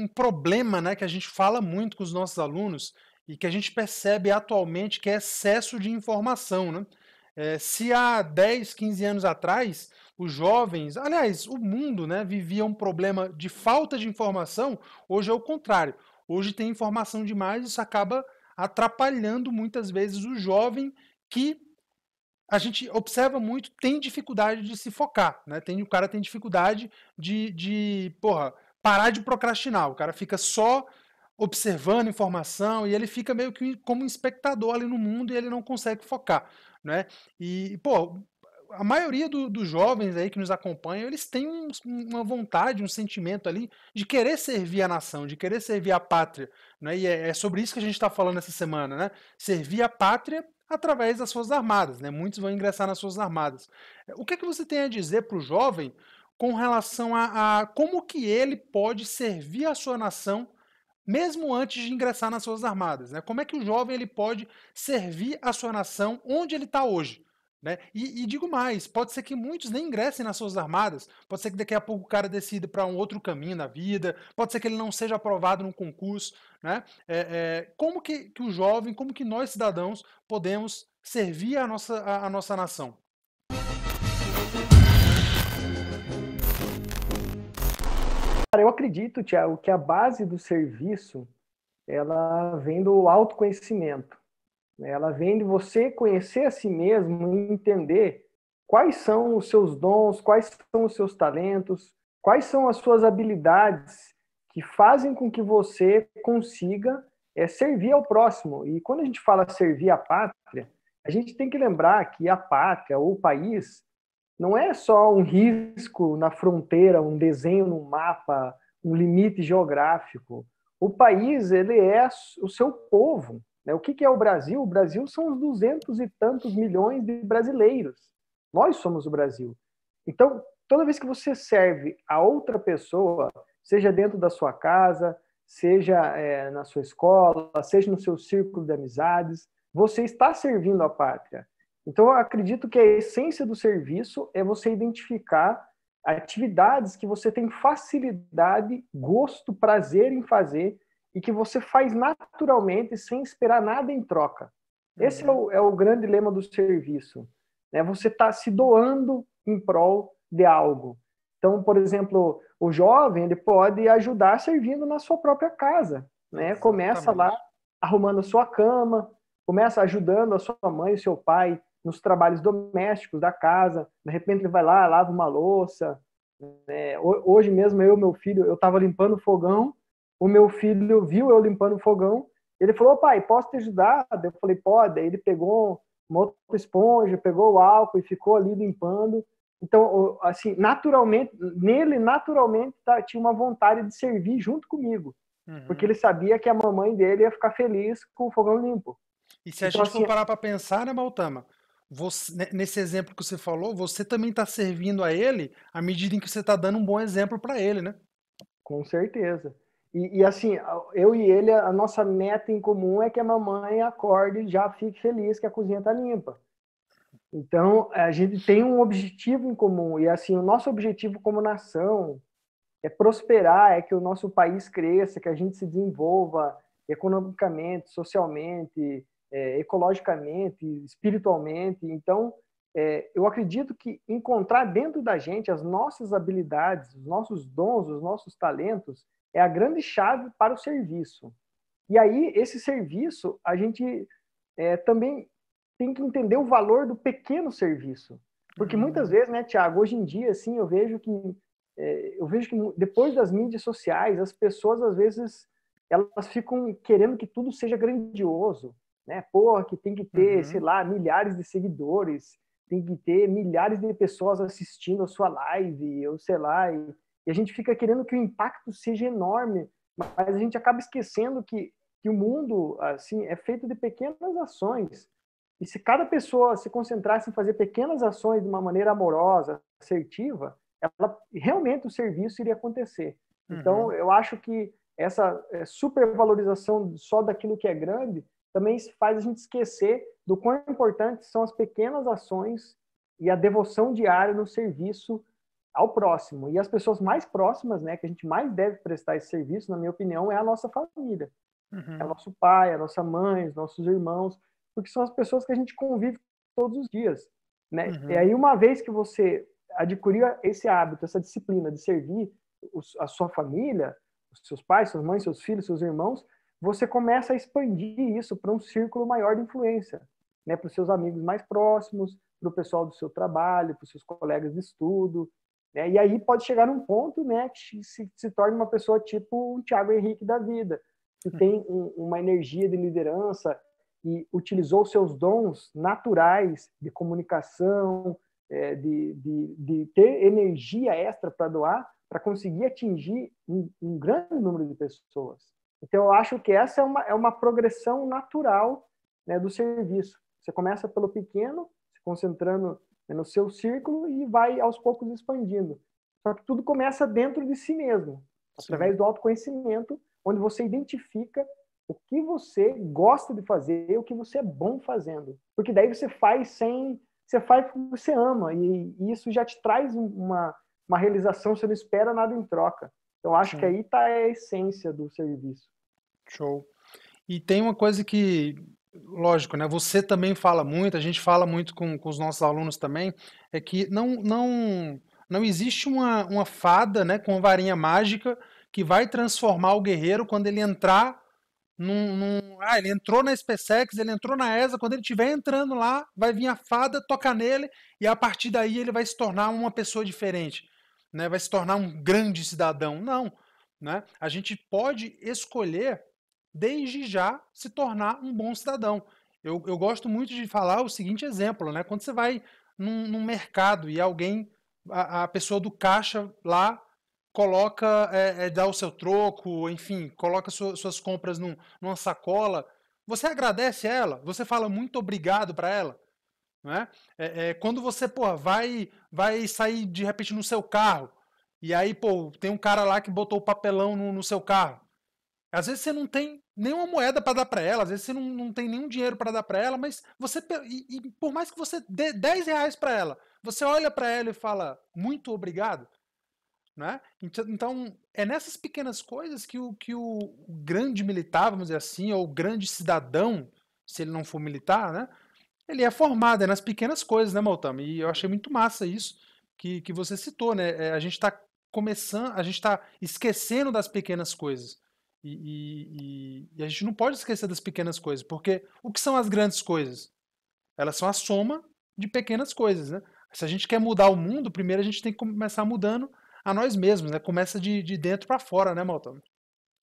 um, problema né, que a gente fala muito com os nossos alunos e que a gente percebe atualmente que é excesso de informação. Né? É, se há 10, 15 anos atrás, os jovens, aliás, o mundo né, vivia um problema de falta de informação, hoje é o contrário. Hoje tem informação demais, isso acaba atrapalhando muitas vezes o jovem que a gente observa muito, tem dificuldade de se focar, né? Tem, o cara tem dificuldade de, de porra, parar de procrastinar. O cara fica só observando informação e ele fica meio que como um espectador ali no mundo e ele não consegue focar, né? E, pô, a maioria do, dos jovens aí que nos acompanham, eles têm um, uma vontade, um sentimento ali de querer servir a nação, de querer servir a pátria. Né? E é, é sobre isso que a gente está falando essa semana, né? Servir a pátria através das Forças Armadas, né? Muitos vão ingressar nas Forças Armadas. O que é que você tem a dizer para o jovem com relação a, a como que ele pode servir a sua nação mesmo antes de ingressar nas suas armadas, né? Como é que o jovem ele pode servir a sua nação onde ele está hoje, né? E, e, digo mais, pode ser que muitos nem ingressem nas suas armadas, pode ser que daqui a pouco o cara decida para um outro caminho na vida, pode ser que ele não seja aprovado num concurso, né? É, é, como que, que o jovem, como que nós cidadãos podemos servir a nossa, a, a nossa nação? Cara, eu acredito, Tiago, que a base do serviço ela vem do autoconhecimento. Né? Ela vem de você conhecer a si mesmo e entender quais são os seus dons, quais são os seus talentos, quais são as suas habilidades que fazem com que você consiga é, servir ao próximo. E quando a gente fala servir à pátria, a gente tem que lembrar que a pátria ou o país não é só um risco na fronteira, um desenho no mapa, um limite geográfico. O país, ele é o seu povo. Né? O que, que é o Brasil? O Brasil são os duzentos e tantos milhões de brasileiros. Nós somos o Brasil. Então, toda vez que você serve a outra pessoa, seja dentro da sua casa, seja é, na sua escola, seja no seu círculo de amizades, você está servindo a pátria. Então, eu acredito que a essência do serviço é você identificar atividades que você tem facilidade, gosto, prazer em fazer e que você faz naturalmente sem esperar nada em troca. Esse é o, é o grande lema do serviço. Né? Você está se doando em prol de algo. Então, por exemplo, o jovem ele pode ajudar servindo na sua própria casa. Né? Começa lá arrumando a sua cama, começa ajudando a sua mãe e seu pai nos trabalhos domésticos da casa. De repente ele vai lá, lava uma louça. Né? Hoje mesmo eu, meu filho, eu estava limpando o fogão. O meu filho viu eu limpando o fogão. Ele falou, pai, posso te ajudar? Eu falei, pode. Aí ele pegou uma outra esponja, pegou o álcool e ficou ali limpando. Então, assim, naturalmente, nele naturalmente tá, tinha uma vontade de servir junto comigo. Uhum. Porque ele sabia que a mamãe dele ia ficar feliz com o fogão limpo. E se a então, gente assim, for parar para pensar, né, Maltama? você, nesse exemplo que você falou, você também está servindo a ele à medida em que você está dando um bom exemplo para ele, né? Com certeza. E, e, assim, eu e ele, a nossa meta em comum é que a mamãe acorde e já fique feliz que a cozinha está limpa. Então, a gente tem um objetivo em comum. E assim, o nosso objetivo como nação é prosperar, é que o nosso país cresça, que a gente se desenvolva economicamente, socialmente, é, ecologicamente, espiritualmente. Então, é, eu acredito que encontrar dentro da gente as nossas habilidades, os nossos dons, os nossos talentos é a grande chave para o serviço. E aí, esse serviço, a gente é, também tem que entender o valor do pequeno serviço. Porque uhum. muitas vezes, né, Tiago, hoje em dia, assim, eu vejo que é, eu vejo que depois das mídias sociais, as pessoas às vezes elas ficam querendo que tudo seja grandioso, né? Porra, que tem que ter, uhum. sei lá, milhares de seguidores, tem que ter milhares de pessoas assistindo a sua live, ou sei lá, e, e a gente fica querendo que o impacto seja enorme, mas a gente acaba esquecendo que, que o mundo, assim, é feito de pequenas ações. E se cada pessoa se concentrasse em fazer pequenas ações de uma maneira amorosa, assertiva, ela, realmente o serviço iria acontecer. Então, uhum. eu acho que essa é, supervalorização só daquilo que é grande também faz a gente esquecer do quão importantes são as pequenas ações e a devoção diária no serviço ao próximo. E as pessoas mais próximas, né, que a gente mais deve prestar esse serviço, na minha opinião, é a nossa família. Uhum. É nosso pai, a nossa mãe, os nossos irmãos, porque são as pessoas que a gente convive todos os dias. Né? Uhum. E aí, uma vez que você adquiriu esse hábito, essa disciplina de servir a sua família, os seus pais, suas mães, seus filhos, seus irmãos, você começa a expandir isso para um círculo maior de influência, né? para os seus amigos mais próximos, para o pessoal do seu trabalho, para os seus colegas de estudo. Né? E aí pode chegar num ponto né, que se, se torna uma pessoa tipo o Tiago Henrique da vida, que hum. tem um, uma energia de liderança e utilizou seus dons naturais de comunicação, é, de, de, de, ter energia extra para doar, para conseguir atingir um, um grande número de pessoas. Então, eu acho que essa é uma, é uma progressão natural né, do serviço. Você começa pelo pequeno, se concentrando né, no seu círculo e vai aos poucos expandindo. Só que tudo começa dentro de si mesmo, Sim. através do autoconhecimento, onde você identifica o que você gosta de fazer, e o que você é bom fazendo. Porque daí você faz sem. Você faz que você ama, e, e isso já te traz uma, uma realização, você não espera nada em troca. Então acho que aí está a essência do serviço. Show. E tem uma coisa que, lógico, né? Você também fala muito, a gente fala muito com, com os nossos alunos também, é que não não não existe uma, uma fada, né, com uma varinha mágica que vai transformar o guerreiro quando ele entrar num, num, ah, ele entrou na SpaceX, ele entrou na ESA, quando ele estiver entrando lá, vai vir a fada, tocar nele, e a partir daí ele vai se tornar uma pessoa diferente né, vai se tornar um grande cidadão. Não. Né? A gente pode escolher desde já se tornar um bom cidadão. Eu, eu gosto muito de falar o seguinte exemplo, né? Quando você vai num, num mercado e alguém, a, a, pessoa do caixa lá coloca, é, é, dá o seu troco, enfim, coloca su, suas compras num, numa sacola, você agradece ela, você fala muito obrigado para ela. Né? É, é, quando você porra, vai, vai sair de repente no seu carro, e aí pô, tem um cara lá que botou o papelão no, no seu carro. Às vezes você não tem nenhuma moeda para dar para ela, às vezes você não, não tem nenhum dinheiro para dar para ela, mas você e, e, por mais que você dê 10 reais para ela, você olha para ela e fala muito obrigado, né? Então é nessas pequenas coisas que o que o, o grande militar, vamos dizer assim, ou o grande cidadão, se ele não for militar, né? ele é formado, é nas pequenas coisas, né, Maltama? E eu achei muito massa isso que, que você citou, né? É, a gente está começando, a gente está esquecendo das pequenas coisas. E, e, e, a gente não pode esquecer das pequenas coisas, porque o que são as grandes coisas? Elas são a soma de pequenas coisas, né? Se a gente quer mudar o mundo, primeiro a gente tem que começar mudando a nós mesmos, né? Começa de, de dentro para fora, né, Maltama?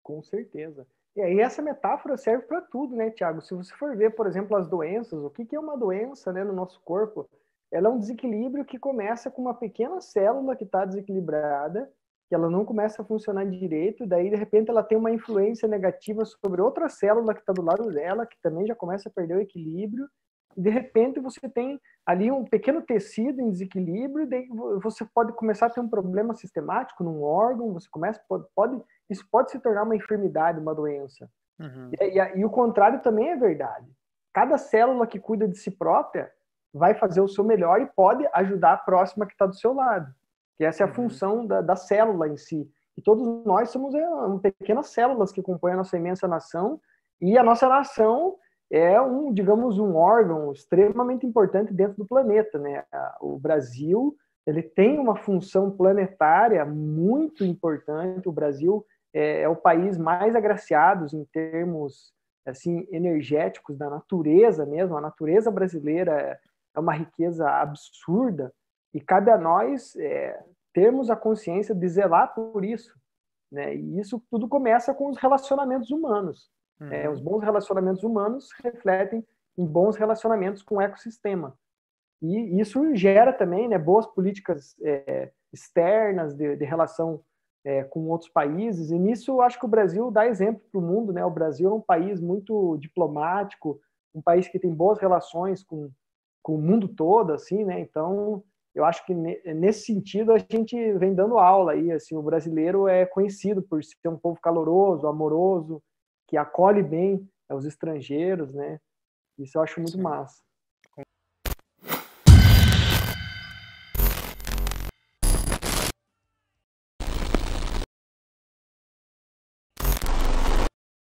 Com certeza. E aí essa metáfora serve para tudo, né, Tiago? Se você for ver, por exemplo, as doenças, o que, que é uma doença né, no nosso corpo? Ela é um desequilíbrio que começa com uma pequena célula que está desequilibrada, que ela não começa a funcionar direito, daí de repente ela tem uma influência negativa sobre outra célula que está do lado dela, que também já começa a perder o equilíbrio, de repente você tem ali um pequeno tecido em desequilíbrio, daí você pode começar a ter um problema sistemático num órgão, você começa pode, pode isso pode se tornar uma enfermidade, uma doença. Uhum. E, e, e, o contrário também é verdade. Cada célula que cuida de si própria vai fazer o seu melhor e pode ajudar a próxima que está do seu lado. Que essa é a uhum. função da, da célula em si. E todos nós somos é, um, pequenas células que compõem a nossa imensa nação e a nossa nação é um, digamos, um órgão extremamente importante dentro do planeta, né? O Brasil, ele tem uma função planetária muito importante. O Brasil é, é o país mais agraciado em termos assim energéticos da natureza mesmo. A natureza brasileira é, é uma riqueza absurda e cabe a nós é, termos a consciência de zelar por isso, né? E isso tudo começa com os relacionamentos humanos. É, uhum. É, os bons relacionamentos humanos refletem em bons relacionamentos com o ecossistema. E isso gera também né, boas políticas é, externas de, de relação é, com outros países. E nisso eu acho que o Brasil dá exemplo para o mundo. Né? O Brasil é um país muito diplomático, um país que tem boas relações com, com o mundo todo, assim, né? Então, eu acho que nesse sentido a gente vem dando aula aí, assim, o brasileiro é conhecido por ser um povo caloroso, amoroso, acolhe bem é, os estrangeiros, né? Isso eu acho muito massa.